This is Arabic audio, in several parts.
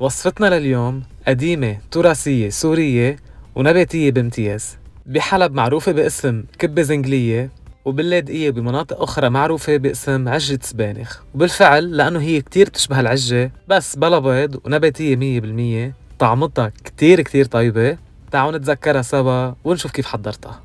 وصفتنا لليوم قديمة تراثية سورية ونباتية بامتياز بحلب معروفة باسم كبة زنجلية وباللاذقية وبمناطق أخرى معروفة باسم عجة سبانخ وبالفعل لأنه هي كتير بتشبه العجة بس بلا بيض ونباتية مية بالمية طعمتها كتير كتير طيبة تعالوا نتذكرها سوا ونشوف كيف حضرتها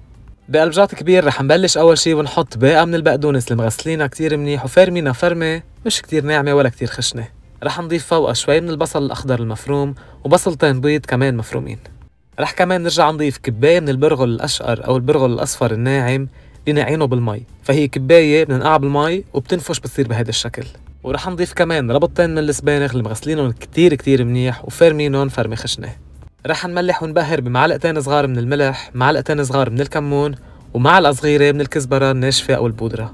بقلب كبير رح نبلش أول شي ونحط باقة من البقدونس اللي مغسلينها كتير منيح وفارمينها فرمة مش كتير ناعمة ولا كتير خشنة رح نضيف فوقها شوي من البصل الأخضر المفروم وبصلتين بيض كمان مفرومين رح كمان نرجع نضيف كباية من البرغل الأشقر أو البرغل الأصفر الناعم لنعينه بالمي فهي كباية بننقعها بالمي وبتنفش بتصير بهذا الشكل ورح نضيف كمان ربطتين من السبانغ اللي مغسلينهم كتير كتير منيح وفارمينهم فرمة خشنة رح نملح ونبهر بمعلقتين صغار من الملح معلقتين صغار من الكمون ومعلقة صغيرة من الكزبرة الناشفة أو البودرة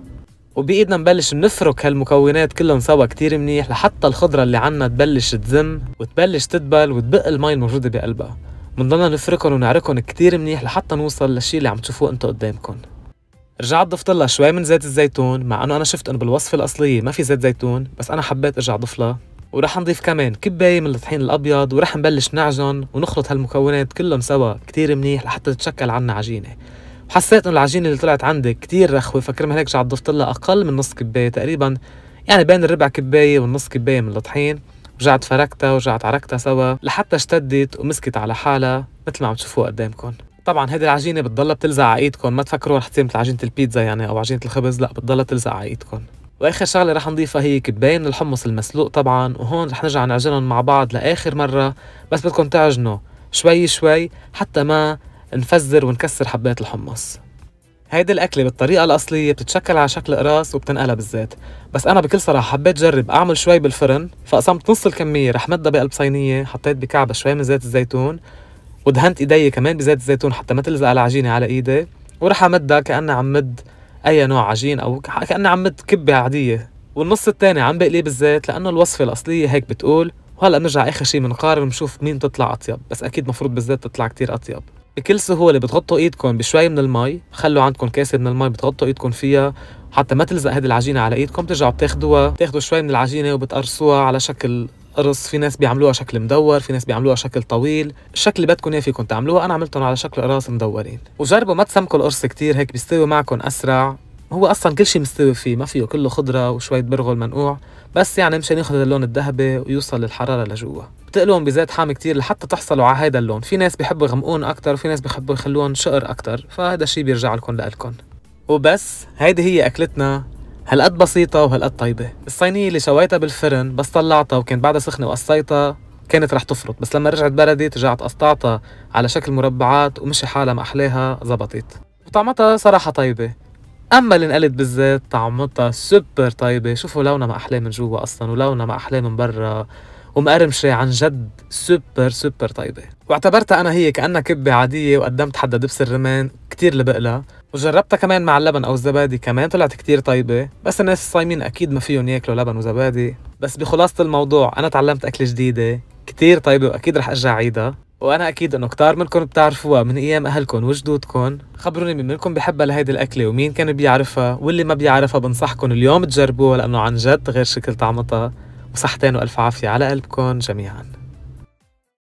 وبايدنا نبلش نفرك هالمكونات كلهم سوا كتير منيح لحتى الخضره اللي عنا تبلش تزم وتبلش تدبل وتبق المي الموجوده بقلبها بنضلنا نفركهم ونعركهم كتير منيح لحتى نوصل للشي اللي عم تشوفوه انتو قدامكم رجعت ضفت لها شوي من زيت الزيتون مع انه انا شفت انه بالوصفه الاصليه ما في زيت زيتون بس انا حبيت ارجع ضف لها ورح نضيف كمان كباية من الطحين الابيض ورح نبلش نعجن ونخلط هالمكونات كلهم سوا كتير منيح لحتى تتشكل عنا عجينه حسيت انه العجينه اللي طلعت عندي كتير رخوه فكرمها هيك قعدت ضفت لها اقل من نص كبايه تقريبا يعني بين الربع كبايه والنص كبايه من الطحين رجعت فركتها ورجعت عركتها سوا لحتى اشتدت ومسكت على حالها مثل ما عم تشوفوها قدامكم طبعا هيدي العجينه بتضلها بتلزق على ايدكم ما تفكروا رح تصير مثل عجينه البيتزا يعني او عجينه الخبز لا بتضلها تلزق على ايدكم واخر شغله رح نضيفها هي كبايه من الحمص المسلوق طبعا وهون رح نرجع نعجنهم مع بعض لاخر مره بس بدكم تعجنوا شوي شوي حتى ما نفزر ونكسر حبات الحمص هيدي الأكلة بالطريقة الأصلية بتتشكل على شكل قراص وبتنقلها بالزيت بس أنا بكل صراحة حبيت جرب أعمل شوي بالفرن فقسمت نص الكمية رح مدها بقلب صينية حطيت بكعبة شوي من زيت الزيتون ودهنت إيدي كمان بزيت الزيتون حتى ما تلزق العجينة على إيدي ورح أمدها كأني عم مد أي نوع عجين أو كأني عم مد كبة عادية والنص الثاني عم بقليه بالزيت لأنه الوصفة الأصلية هيك بتقول وهلا بنرجع آخر شي بنقارن بنشوف مين بتطلع أطيب بس أكيد مفروض بالزيت تطلع كتير أطيب بكل سهوله بتغطوا ايدكم بشوي من المي خلوا عندكم كاسه من المي بتغطوا ايدكم فيها حتى ما تلزق هذه العجينه على ايدكم بترجعوا بتاخدوها بتاخدوا شوي من العجينه وبتقرصوها على شكل قرص في ناس بيعملوها شكل مدور في ناس بيعملوها شكل طويل الشكل اللي بدكم اياه فيكم تعملوها انا عملتهم على شكل قراص مدورين وجربوا ما تسمكوا القرص كتير هيك بيستوي معكم اسرع هو اصلا كل شيء مستوي فيه ما فيه كله خضره وشويه برغل منقوع بس يعني مشان ياخذ اللون الذهبي ويوصل الحراره لجوا بتقلون بزيت حام كتير لحتى تحصلوا على هيدا اللون في ناس بيحبوا يغمقون اكثر وفي ناس بيحبوا يخلون شقر اكثر فهذا الشيء بيرجع لكم لإلكم وبس هيدي هي اكلتنا هالقد بسيطة وهالقد طيبة الصينية اللي شويتها بالفرن بس طلعتها وكانت بعدها سخنة وقصيتها كانت رح تفرط بس لما رجعت بردت رجعت قطعتها على شكل مربعات ومشي حالها ما أحلاها زبطت وطعمتها صراحة طيبة اما الانقلت بالذات طعمتها سوبر طيبه شوفوا لونها ما احلى من جوا اصلا ولونها ما احلى من برا ومقرمشة عن جد سوبر سوبر طيبة واعتبرتها أنا هي كأنها كبة عادية وقدمت حدا دبس الرمان كتير لبقلة وجربتها كمان مع اللبن أو الزبادي كمان طلعت كتير طيبة بس الناس الصايمين أكيد ما فيهم ياكلوا لبن وزبادي بس بخلاصة الموضوع أنا تعلمت أكلة جديدة كتير طيبة وأكيد رح أرجع عيدها وانا اكيد انه كتار منكم بتعرفوها من ايام اهلكم وجدودكم خبروني مين منكم بحبها لهيدي الاكله ومين كان بيعرفها واللي ما بيعرفها بنصحكم اليوم تجربوها لانه عن جد غير شكل طعمتها وصحتين والف عافيه على قلبكم جميعا